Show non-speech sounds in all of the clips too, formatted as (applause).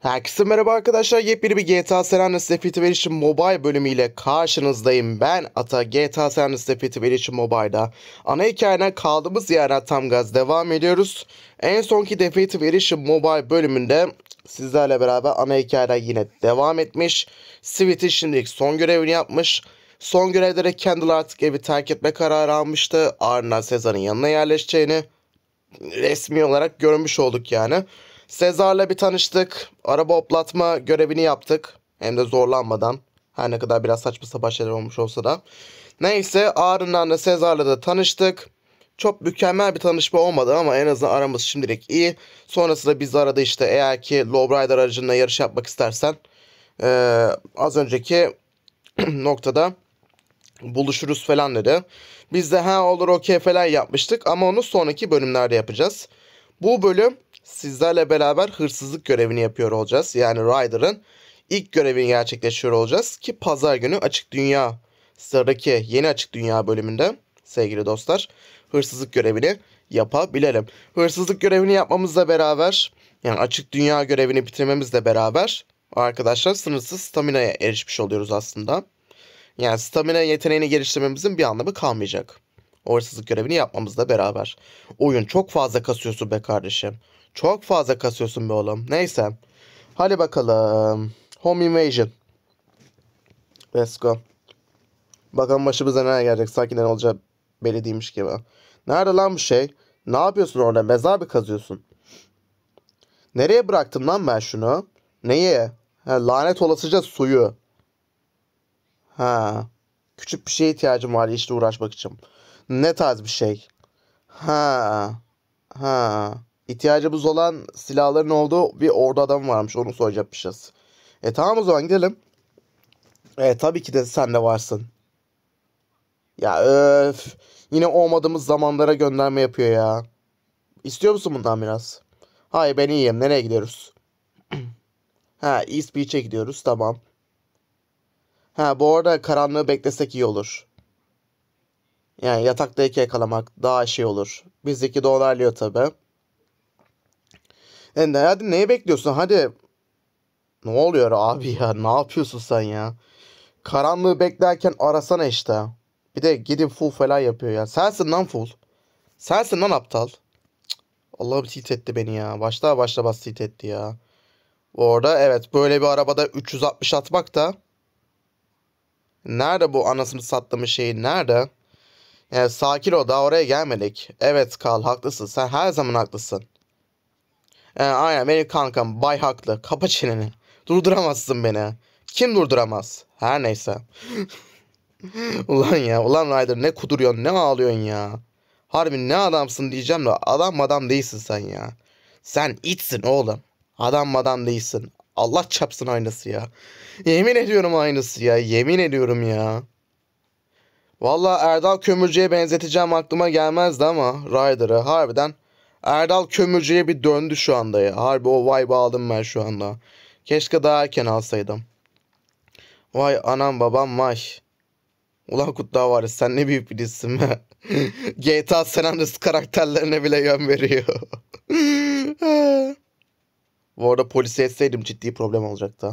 Herkese merhaba arkadaşlar. Yepyeni bir GTA San Andreas Definitive Edition Mobile bölümüyle karşınızdayım. Ben Ata GTA San Andreas Definitive Edition Mobile'da. Ana hikayeden kaldığımız yerden tam gaz devam ediyoruz. En sonki Definitive Edition Mobile bölümünde sizlerle beraber ana hikayeden yine devam etmiş. Sweet'in şimdilik son görevini yapmış. Son görevde de Kendall artık evi terk etme kararı almıştı. Ardından Sezar'ın yanına yerleşeceğini resmi olarak görmüş olduk yani. Sezar'la bir tanıştık. Araba hoplatma görevini yaptık. Hem de zorlanmadan. Her ne kadar biraz saçma sapan şeyler olmuş olsa da. Neyse ağrından da Sezar'la da tanıştık. Çok mükemmel bir tanışma olmadı ama en azından aramız şimdilik iyi. Sonrasında biz arada işte eğer ki Lowrider aracınla yarış yapmak istersen ee, az önceki (clears throat) noktada buluşuruz falan dedi. Biz de ha olur okey falan yapmıştık ama onu sonraki bölümlerde yapacağız. Bu bölüm sizlerle beraber hırsızlık görevini yapıyor olacağız. Yani Ryder'ın ilk görevini gerçekleşiyor olacağız ki pazar günü Açık Dünya sıradaki yeni Açık Dünya bölümünde sevgili dostlar hırsızlık görevini yapabilelim. Hırsızlık görevini yapmamızla beraber yani açık dünya görevini bitirmemizle beraber arkadaşlar sınırsız stamina'ya erişmiş oluyoruz aslında. Yani stamina yeteneğini geliştirmemizin bir anlamı kalmayacak. O hırsızlık görevini yapmamızla beraber. Oyun çok fazla kasıyorsun be kardeşim. Çok fazla kasıyorsun be oğlum. Neyse. Hadi bakalım. Home invasion. Let's go. Bakalım başımıza neler gelecek. Sakin ne olacak belli gibi. Nerede lan bu şey? Ne yapıyorsun orada? Mezar mı kazıyorsun? Nereye bıraktım lan ben şunu? Neyi? Ha, lanet olasıca suyu. Ha. Küçük bir şeye ihtiyacım var işte uğraşmak için. Ne tarz bir şey? Ha. Ha ihtiyacımız olan silahların olduğu bir ordu adam varmış. Onu soracakmışız. E tamam o zaman gidelim. E tabii ki de sen de varsın. Ya öf. Yine olmadığımız zamanlara gönderme yapıyor ya. İstiyor musun bundan biraz? Hayır ben iyiyim. Nereye gidiyoruz? (clears throat) ha East Beach'e gidiyoruz. Tamam. Ha bu arada karanlığı beklesek iyi olur. Yani yataktayken yakalamak daha şey olur. Bizdeki de onarlıyor tabii. Yani hadi neyi bekliyorsun? Hadi. Ne oluyor abi ya? Ne yapıyorsun sen ya? Karanlığı beklerken arasana işte. Bir de gidip full falan yapıyor ya. Sensin lan full. Sensin lan aptal. Allah bir tilt etti beni ya. Başta başta bas tilt etti ya. Orada evet böyle bir arabada 360 atmak da Nerede bu anasını sattığımı şeyi? Nerede? Yani sakin ol daha oraya gelmedik. Evet Kal haklısın. Sen her zaman haklısın. E, aynen benim kankam Bay haklı. Kapa çeneni. Durduramazsın beni. Kim durduramaz? Her neyse. (laughs) ulan ya ulan Ryder ne kuduruyorsun ne ağlıyorsun ya. Harbi ne adamsın diyeceğim de adam adam değilsin sen ya. Sen itsin oğlum. Adam adam değilsin. Allah çapsın aynısı ya. Yemin ediyorum aynısı ya. Yemin ediyorum ya. Valla Erdal Kömürcü'ye benzeteceğim aklıma gelmezdi ama Ryder'ı harbiden Erdal Kömürcü'ye bir döndü şu anda ya. Harbi o vibe aldım ben şu anda. Keşke daha erken alsaydım. Vay anam babam vay. Ulan Kutlu var sen ne büyük birisin be. GTA (laughs) San Andreas karakterlerine bile yön veriyor. (laughs) Bu arada polisi etseydim ciddi problem olacaktı.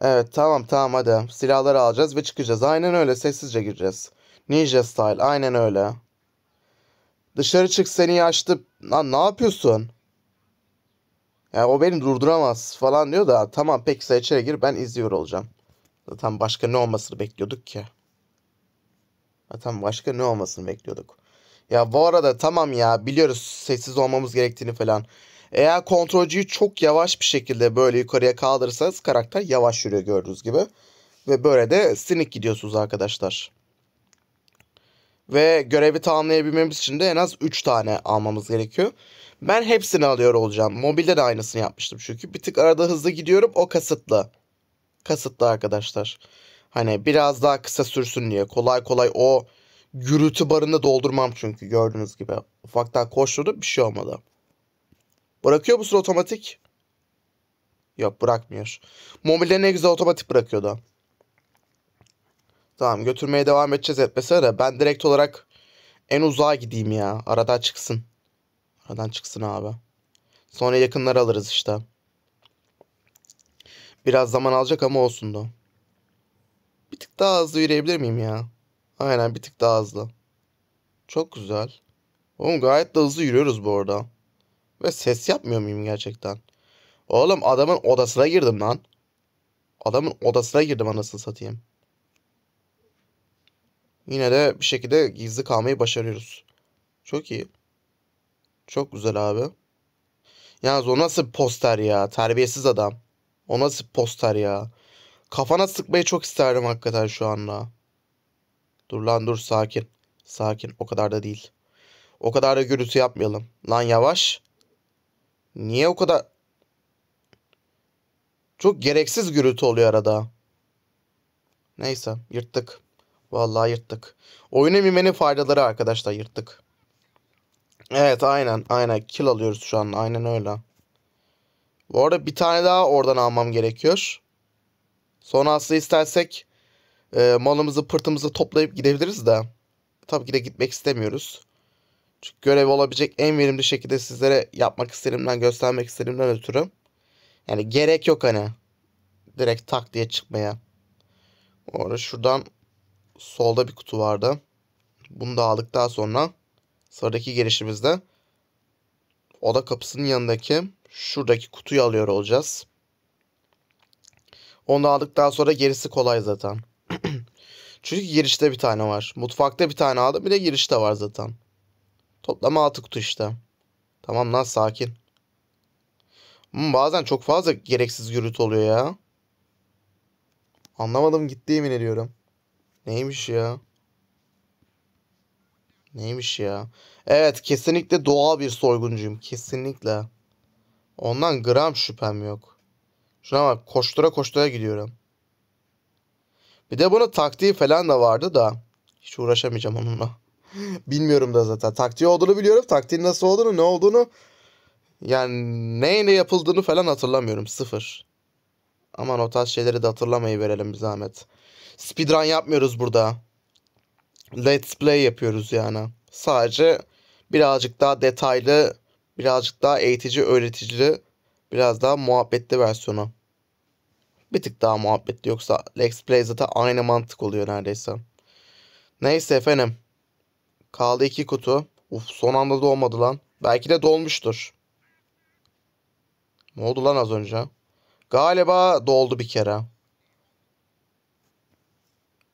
Evet tamam tamam hadi. Silahları alacağız ve çıkacağız. Aynen öyle sessizce gireceğiz. Ninja style aynen öyle. Dışarı çık seni yaşlı. Lan ne yapıyorsun? Ya yani o beni durduramaz falan diyor da tamam pek sen içeri gir ben izliyor olacağım. Zaten başka ne olmasını bekliyorduk ki. Zaten başka ne olmasını bekliyorduk. Ya bu arada tamam ya biliyoruz sessiz olmamız gerektiğini falan. Eğer kontrolcüyü çok yavaş bir şekilde böyle yukarıya kaldırırsanız karakter yavaş yürüyor gördüğünüz gibi. Ve böyle de sinik gidiyorsunuz arkadaşlar. Ve görevi tamamlayabilmemiz için de en az 3 tane almamız gerekiyor. Ben hepsini alıyor olacağım. Mobilde de aynısını yapmıştım çünkü. Bir tık arada hızlı gidiyorum. O kasıtlı. Kasıtlı arkadaşlar. Hani biraz daha kısa sürsün diye. Kolay kolay o gürültü barını doldurmam çünkü gördüğünüz gibi. Ufaktan koşturdu bir şey olmadı. Bırakıyor musun otomatik? Yok bırakmıyor. Mobilde ne güzel otomatik bırakıyordu. Tamam götürmeye devam edeceğiz etmesi de ben direkt olarak en uzağa gideyim ya. Aradan çıksın. Aradan çıksın abi. Sonra yakınları alırız işte. Biraz zaman alacak ama olsun da. Bir tık daha hızlı yürüyebilir miyim ya? Aynen bir tık daha hızlı. Çok güzel. Oğlum gayet de hızlı yürüyoruz bu arada. Ve ses yapmıyor muyum gerçekten? Oğlum adamın odasına girdim lan. Adamın odasına girdim anasını satayım. Yine de bir şekilde gizli kalmayı başarıyoruz. Çok iyi. Çok güzel abi. Yalnız o nasıl poster ya? Terbiyesiz adam. O nasıl poster ya? Kafana sıkmayı çok isterdim hakikaten şu anda. Dur lan dur sakin. Sakin o kadar da değil. O kadar da gürültü yapmayalım. Lan yavaş. Niye o kadar... Çok gereksiz gürültü oluyor arada. Neyse yırttık. Vallahi yırttık. Oyun emimenin faydaları arkadaşlar yırttık. Evet aynen aynen kill alıyoruz şu an aynen öyle. Bu arada bir tane daha oradan almam gerekiyor. Sonra aslında istersek e, malımızı pırtımızı toplayıp gidebiliriz de. Tabii ki de gitmek istemiyoruz. Çünkü görev olabilecek en verimli şekilde sizlere yapmak istediğimden göstermek istediğimden ötürü. Yani gerek yok hani. Direkt tak diye çıkmaya. Bu arada şuradan solda bir kutu vardı. Bunu da aldıktan sonra sıradaki gelişimizde oda kapısının yanındaki şuradaki kutuyu alıyor olacağız. Onu aldıktan sonra gerisi kolay zaten. (clears throat) Çünkü girişte bir tane var. Mutfakta bir tane aldım. Bir de girişte var zaten. Toplam 6 kutu işte. Tamam lan sakin. Hmm, bazen çok fazla gereksiz gürültü oluyor ya. Anlamadım gittiğimi ne diyorum? Neymiş ya? Neymiş ya? Evet kesinlikle doğal bir soyguncuyum. Kesinlikle. Ondan gram şüphem yok. Şuna bak koştura koştura gidiyorum. Bir de bunun taktiği falan da vardı da. Hiç uğraşamayacağım onunla. (laughs) Bilmiyorum da zaten. Taktiği olduğunu biliyorum. Taktiğin nasıl olduğunu, ne olduğunu. Yani neyle yapıldığını falan hatırlamıyorum. Sıfır. Aman o tarz şeyleri de hatırlamayı verelim bir zahmet. Speedrun yapmıyoruz burada. Let's play yapıyoruz yani. Sadece birazcık daha detaylı, birazcık daha eğitici, öğreticili, biraz daha muhabbetli versiyonu. Bir tık daha muhabbetli yoksa Let's Play zaten aynı mantık oluyor neredeyse. Neyse efendim. Kaldı iki kutu. Uf son anda dolmadı lan. Belki de dolmuştur. Ne oldu lan az önce? Galiba doldu bir kere.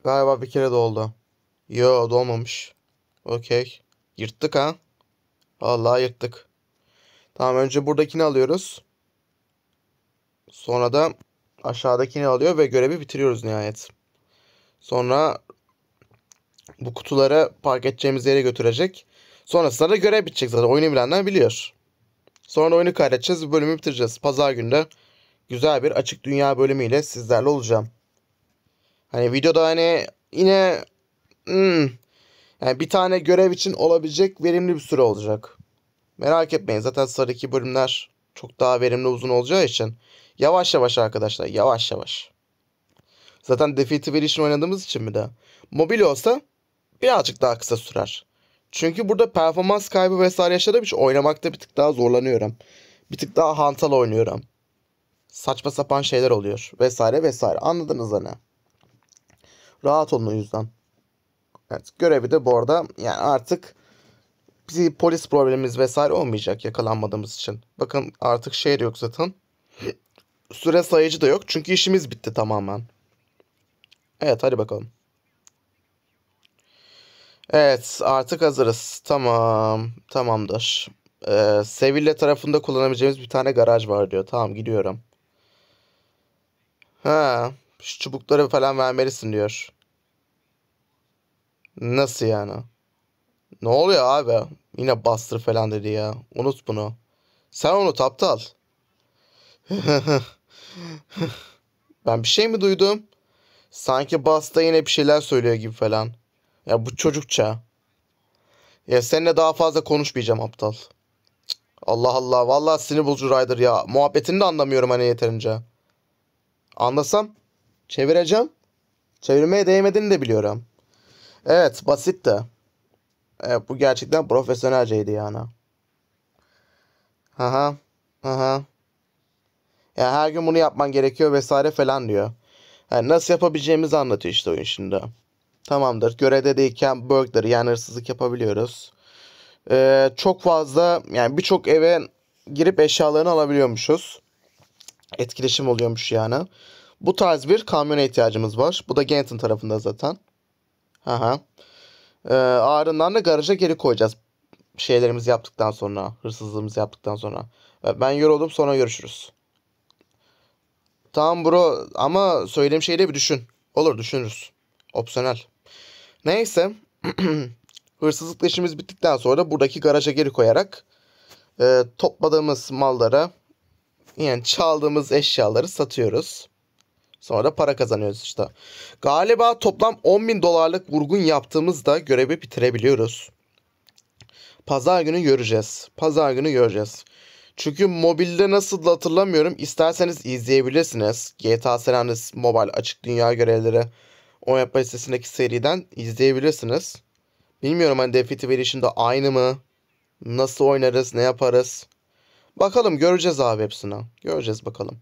Galiba bir kere doldu. Yo dolmamış. Okey. Yırttık ha. Vallahi yırttık. Tamam önce buradakini alıyoruz. Sonra da aşağıdakini alıyor ve görevi bitiriyoruz nihayet. Sonra bu kutuları park edeceğimiz yere götürecek. Sonrasında da görev bitecek zaten. Oyunu bilenler biliyor. Sonra oyunu kaydedeceğiz. Bölümü bitireceğiz. Pazar günde güzel bir açık dünya bölümüyle sizlerle olacağım. Hani videoda hani yine hmm, yani bir tane görev için olabilecek verimli bir süre olacak. Merak etmeyin zaten sarıki bölümler çok daha verimli uzun olacağı için yavaş yavaş arkadaşlar yavaş yavaş. Zaten Definitive Edition oynadığımız için mi de. Mobil olsa birazcık daha kısa sürer. Çünkü burada performans kaybı vesaire yaşadığım için oynamakta bir tık daha zorlanıyorum. Bir tık daha hantal oynuyorum. Saçma sapan şeyler oluyor vesaire vesaire anladınız hani. Rahat olun o yüzden. Evet görevi de bu arada yani artık bizi polis problemimiz vesaire olmayacak yakalanmadığımız için. Bakın artık şey yok zaten. Süre sayıcı da yok çünkü işimiz bitti tamamen. Evet hadi bakalım. Evet artık hazırız. Tamam tamamdır. Ee, Sevilla tarafında kullanabileceğimiz bir tane garaj var diyor. Tamam gidiyorum. Ha şu çubukları falan vermelisin diyor. Nasıl yani? Ne oluyor abi? Yine bastır falan dedi ya. Unut bunu. Sen unut aptal. (laughs) ben bir şey mi duydum? Sanki Basta yine bir şeyler söylüyor gibi falan. Ya bu çocukça. Ya seninle daha fazla konuşmayacağım aptal. Allah Allah. Vallahi sinir bozucu Ryder ya. Muhabbetini de anlamıyorum hani yeterince. Anlasam Çevireceğim. Çevirmeye değmediğini de biliyorum. Evet basitti. Evet bu gerçekten profesyonelceydi yani. Aha. Aha. Yani her gün bunu yapman gerekiyor vesaire falan diyor. Yani nasıl yapabileceğimizi anlatıyor işte oyun şimdi. Tamamdır. Görevde deyken burglary yani hırsızlık yapabiliyoruz. Ee, çok fazla yani birçok eve girip eşyalarını alabiliyormuşuz. Etkileşim oluyormuş yani. Bu tarz bir kamyona ihtiyacımız var. Bu da Genton tarafında zaten. Aha. Ee, ağrından da garaja geri koyacağız. Şeylerimizi yaptıktan sonra. Hırsızlığımızı yaptıktan sonra. Ben yoruldum sonra görüşürüz. Tamam bro ama söylediğim şeyi de bir düşün. Olur düşünürüz. Opsiyonel. Neyse. (clears throat) Hırsızlık işimiz bittikten sonra da buradaki garaja geri koyarak e, topladığımız mallara yani çaldığımız eşyaları satıyoruz. Sonra para kazanıyoruz işte. Galiba toplam 10 bin dolarlık vurgun yaptığımızda görevi bitirebiliyoruz. Pazar günü göreceğiz. Pazar günü göreceğiz. Çünkü mobilde nasıl hatırlamıyorum. İsterseniz izleyebilirsiniz. GTA San Andreas Mobile açık dünya görevleri o yapma listesindeki seriden izleyebilirsiniz. Bilmiyorum hani Definitive Edition'da aynı mı? Nasıl oynarız? Ne yaparız? Bakalım göreceğiz abi hepsini. Göreceğiz bakalım.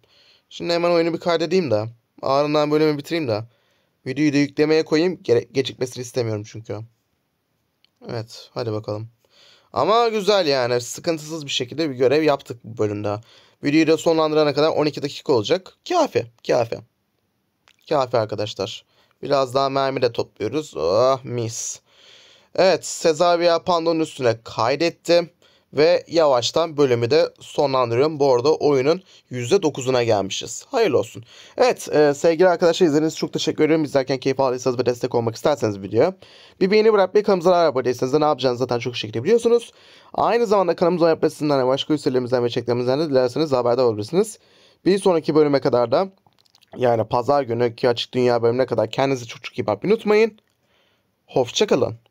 Şimdi hemen oyunu bir kaydedeyim de. Ardından bölümü bitireyim de. Videoyu da yüklemeye koyayım. Gere gecikmesini istemiyorum çünkü. Evet. Hadi bakalım. Ama güzel yani. Sıkıntısız bir şekilde bir görev yaptık bu bölümde. Videoyu da sonlandırana kadar 12 dakika olacak. Kafi. Kafi. Kafi arkadaşlar. Biraz daha mermi de topluyoruz. Ah oh, mis. Evet. Sezavia Panda'nın üstüne kaydettim. Ve yavaştan bölümü de sonlandırıyorum. Bu arada oyunun %9'una gelmişiz. Hayırlı olsun. Evet e, sevgili arkadaşlar izlediğiniz çok teşekkür ediyorum. İzlerken keyif aldıysanız ve destek olmak isterseniz video. Bir beğeni bırakmayı kanalımıza abone değilseniz de ne yapacağınızı zaten çok şekilde biliyorsunuz. Aynı zamanda kanalımıza abone yapmasından başka üyelerimizden ve çeklerimizden de dilerseniz haberdar olabilirsiniz. Bir sonraki bölüme kadar da yani pazar günü ki açık dünya bölümüne kadar kendinizi çok çok iyi bakmayı unutmayın. Hoşçakalın.